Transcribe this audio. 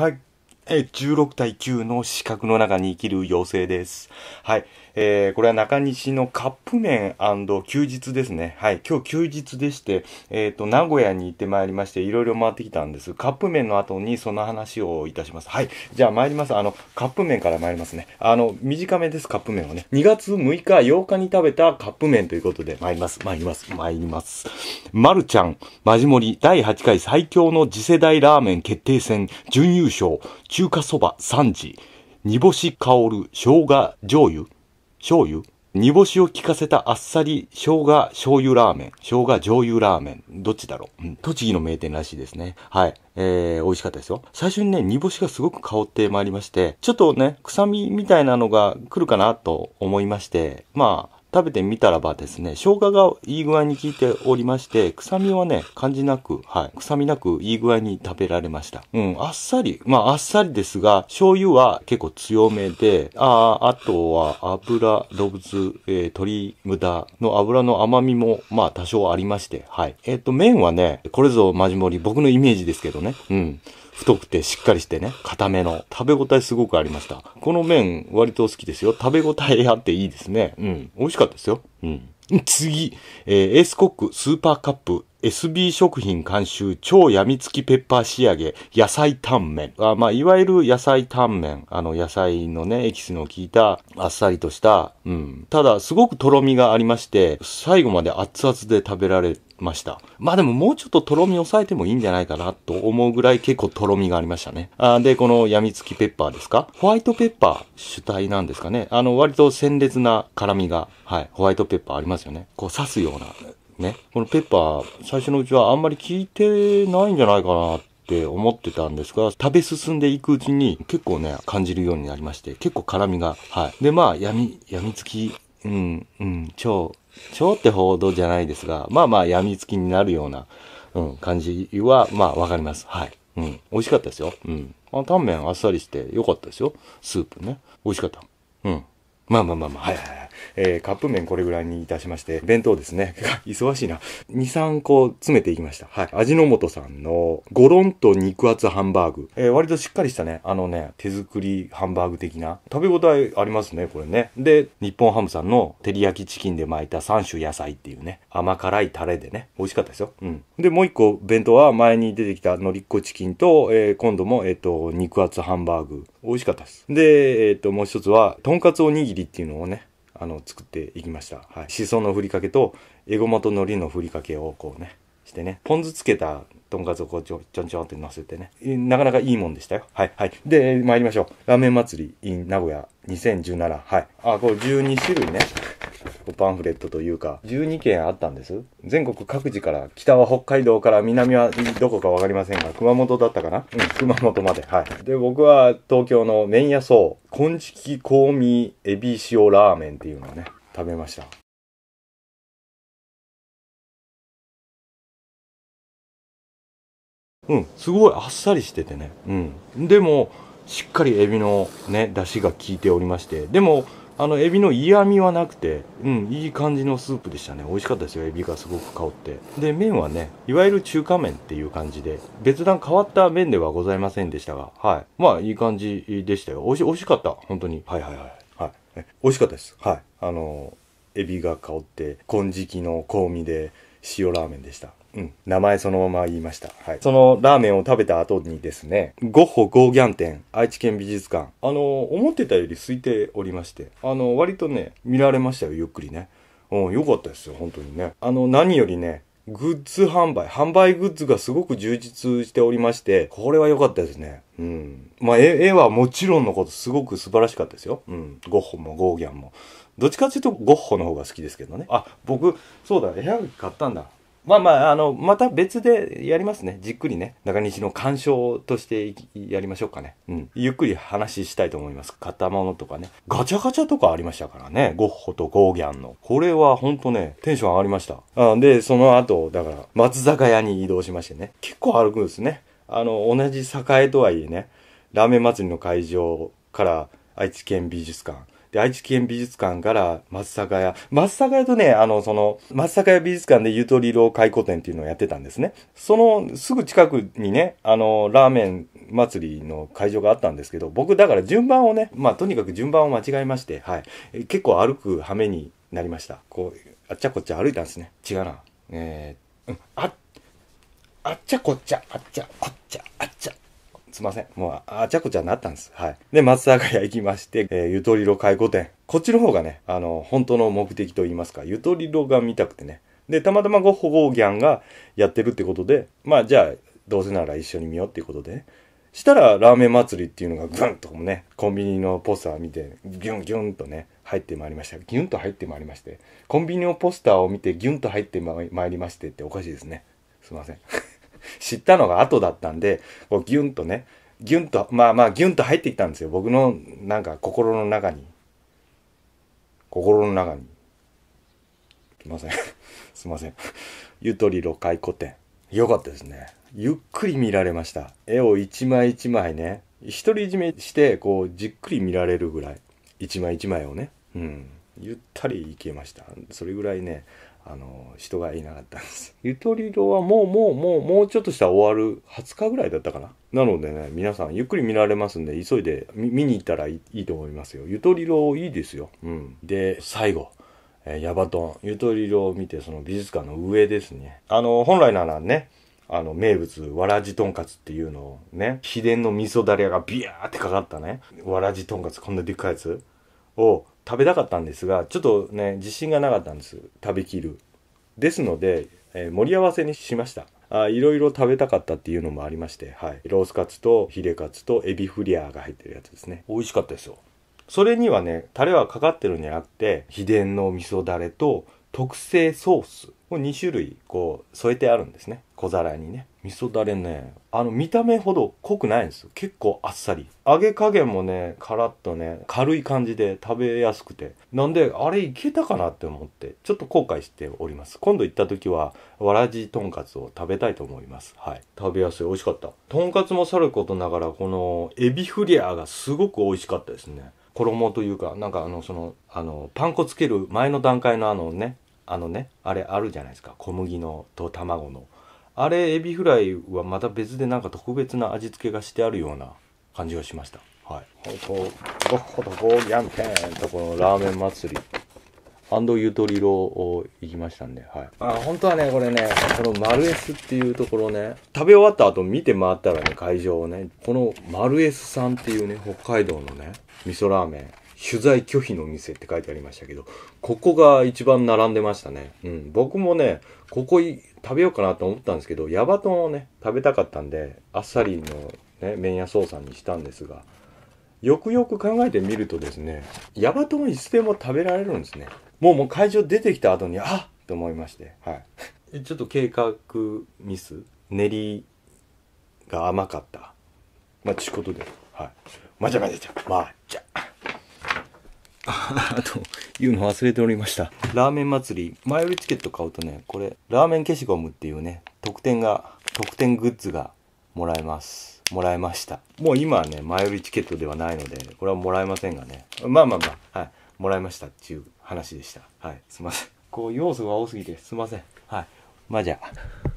hug え16対9の四角の中に生きる妖精です。はい。えー、これは中西のカップ麺休日ですね。はい。今日休日でして、えっ、ー、と、名古屋に行ってまいりまして、いろいろ回ってきたんです。カップ麺の後にその話をいたします。はい。じゃあ参ります。あの、カップ麺から参りますね。あの、短めです、カップ麺はね。2月6日、8日に食べたカップ麺ということで、参ります。参ります。参ります。まるちゃん、まじもり、第8回最強の次世代ラーメン決定戦、準優勝、中華そば3時、煮干し香る生姜醤油、醤油、煮干しを効かせたあっさり生姜醤油ラーメン、生姜醤油ラーメン、どっちだろう、うん、栃木の名店らしいですね。はい。えー、美味しかったですよ。最初にね、煮干しがすごく香ってまいりまして、ちょっとね、臭みみたいなのが来るかなと思いまして、まあ、食べてみたらばですね、生姜がいい具合に効いておりまして、臭みはね、感じなく、はい、臭みなくいい具合に食べられました。うん、あっさり、まああっさりですが、醤油は結構強めで、ああ、あとは油、ロブズ、えー、鶏無駄の油の甘みも、まあ多少ありまして、はい。えっ、ー、と、麺はね、これぞマジモリ、僕のイメージですけどね、うん。太くてしっかりしてね、固めの。食べ応えすごくありました。この麺、割と好きですよ。食べ応えあっていいですね。うん。美味しかったですよ。うん。次、えー、エースコックスーパーカップ SB 食品監修超やみつきペッパー仕上げ野菜タンメン。あまあ、いわゆる野菜タンメン。あの、野菜のね、エキスの効いた、あっさりとした、うん。ただ、すごくとろみがありまして、最後まで熱々で食べられました。まあでももうちょっととろみ抑えてもいいんじゃないかなと思うぐらい結構とろみがありましたね。あで、このやみつきペッパーですかホワイトペッパー主体なんですかね。あの、割と鮮烈な辛みが、はい、ホワイトペッパーありますよね。こう刺すような、ね、このペッパー、最初のうちはあんまり効いてないんじゃないかなって思ってたんですが、食べ進んでいくうちに結構ね、感じるようになりまして、結構辛みが、はい。で、まあ、闇、闇つき、うん、うん、超、超って報道じゃないですが、まあまあ、闇みつきになるような、うん、感じは、まあ、わかります。はい。うん、美味しかったですよ。うん。あ、タンメンあっさりしてよかったですよ。スープね。美味しかった。うん。まあまあまあまあ、はいはいはい。えー、カップ麺これぐらいにいたしまして、弁当ですね。忙しいな。2、3個詰めていきました。はい。味の素さんの、ゴロンと肉厚ハンバーグ。えー、割としっかりしたね、あのね、手作りハンバーグ的な。食べ応えありますね、これね。で、日本ハムさんの、照り焼きチキンで巻いた3種野菜っていうね、甘辛いタレでね、美味しかったですよ。うん。で、もう1個弁当は前に出てきたのりっこチキンと、えー、今度も、えっ、と、肉厚ハンバーグ。美味しかったです。で、えっ、と、もう一つは、とんかつおにぎりきっていうのをねあの作っていきました、はい、しそのふりかけとえごまと海苔のふりかけをこうねしてね、ポン酢つけたとんかつをこうちょ、ちょんちょんって乗せてね、なかなかいいもんでしたよ。はい、はい。で、参りましょう。ラーメン祭り in 名古屋2017。はい。あ、これ12種類ね。パンフレットというか、12件あったんです。全国各地から、北は北海道から南はどこかわかりませんが、熊本だったかなうん、熊本まで。はい。で、僕は東京の麺屋荘、昆虫香味エビ塩ラーメンっていうのをね、食べました。うん、すごいあっさりしててね、うん、でもしっかりエビのね出汁が効いておりましてでもあのエビの嫌味はなくて、うん、いい感じのスープでしたね美味しかったですよエビがすごく香ってで麺はねいわゆる中華麺っていう感じで別段変わった麺ではございませんでしたがはいまあいい感じでしたよ美味し美味しかった本当にはいはいはいはい美味しかったですはいあのエビが香って金色の香味で塩ラーメンでした。うん。名前そのまま言いました。はい。そのラーメンを食べた後にですね、ゴッホゴーギャン店、愛知県美術館。あの、思ってたより空いておりまして、あの、割とね、見られましたよ、ゆっくりね。うん、よかったですよ、本当にね。あの、何よりね、グッズ販売、販売グッズがすごく充実しておりまして、これは良かったですね。うん。まあ、絵はもちろんのこと、すごく素晴らしかったですよ。うん。ゴッホもゴーギャンも。どっちかっていうとゴッホの方が好きですけどね。あ、僕、そうだ、絵はがき買ったんだ。まあまあ、あの、また別でやりますね。じっくりね。中西の鑑賞としてやりましょうかね。うん。ゆっくり話したいと思います。買ったものとかね。ガチャガチャとかありましたからね。ゴッホとゴーギャンの。これはほんとね、テンション上がりました。あで、その後、だから、松坂屋に移動しましてね。結構歩くんですね。あの、同じ栄とはいえね、ラーメン祭りの会場から愛知県美術館、で、愛知県美術館から松坂屋。松坂屋とね、あの、その、松坂屋美術館でゆとりろ回顧展っていうのをやってたんですね。その、すぐ近くにね、あの、ラーメン祭りの会場があったんですけど、僕だから順番をね、まあ、とにかく順番を間違えまして、はい。結構歩く羽目になりました。こう、あっちゃこっちゃ歩いたんですね。違うな。えー、うん、あっ、あっちゃこっちゃ、あっちゃこっちゃ、あっすいません。もう、あちゃこちゃになったんです。はい。で、松坂屋行きまして、えー、ゆとりろ介護店。こっちの方がね、あの、本当の目的と言いますか、ゆとりろが見たくてね。で、たまたまゴッホゴーギャンがやってるってことで、まあ、じゃあ、どうせなら一緒に見ようっていうことで、ね、したら、ラーメン祭りっていうのがグンともね、コンビニのポスター見て、ギュンギュンとね、入ってまいりました。ギュンと入ってまいりまして、コンビニのポスターを見てギュンと入ってまいりましてっておかしいですね。すいません。知ったのが後だったんで、こうギュンとね、ギュンと、まあまあギュンと入ってきたんですよ。僕のなんか心の中に。心の中に。すいません。すいません。ゆとりろ回古典。よかったですね。ゆっくり見られました。絵を一枚一枚ね。独り占めして、こう、じっくり見られるぐらい。一枚一枚をね。うん。ゆったりいけました。それぐらいね、あの人がいなかったんです ゆとり堂はもうもうもうもうちょっとしたら終わる20日ぐらいだったかななのでね皆さんゆっくり見られますんで急いで見に行ったらいいと思いますよゆとり堂いいですよ、うん、で最後えー、ヤバトンゆとり堂を見てその美術館の上ですねあの本来ならねあの名物わらじとんかつっていうのをね秘伝の味噌だれがビヤーってかかったねわらじとんかつこんなでっかいやつを食べたかったんですがちょっとね自信がなかったんです食べきるですので、えー、盛り合わせにしましたあいろいろ食べたかったっていうのもありまして、はい、ロースカツとヒレカツとエビフリアーが入ってるやつですね美味しかったですよそれにはねタレはかかってるんじゃなくて秘伝の味噌だれと特製ソースを2種類こう添えてあるんですね小皿にね味噌だれねあの見た目ほど濃くないんですよ結構あっさり揚げ加減もねカラッとね軽い感じで食べやすくてなんであれいけたかなって思ってちょっと後悔しております今度行った時はわらじとんかつを食べたいと思いますはい食べやすい美味しかったとんかつもさることながらこのエビフリアがすごく美味しかったですね衣というかなんかあのそのあのパン粉つける前の段階のあのねあのねあれあるじゃないですか小麦のと卵のあれエビフライはまた別でなんか特別な味付けがしてあるような感じがしましたはい本当ゴッホとゴーギャンペンとこのラーメン祭りゆとりろを行きましたんで、はい。あ、本当はね、これね、このマルエスっていうところね、食べ終わった後見て回ったらね、会場をね、このマルエスさんっていうね、北海道のね、味噌ラーメン、取材拒否の店って書いてありましたけど、ここが一番並んでましたね。うん。僕もね、ここ食べようかなと思ったんですけど、ヤバトンをね、食べたかったんで、あっさりのね、麺屋操作にしたんですが、よくよく考えてみるとですね、ヤバトンいつでも食べられるんですね。もうもう会場出てきた後に、あっと思いまして、はい。ちょっと計画ミス練りが甘かった。まあ、ちゅうことで、はい。まじゃまじゃちじゃ。まああと、いうの忘れておりました。ラーメン祭り、前売りチケット買うとね、これ、ラーメン消しゴムっていうね、特典が、特典グッズがもらえます。もらえました。もう今はね、前売りチケットではないので、これはもらえませんがね。まあまあまあ、はい。もらいましたっていう話でした。はい。すいません。こう、要素が多すぎて、すいません。はい。まあじゃあ。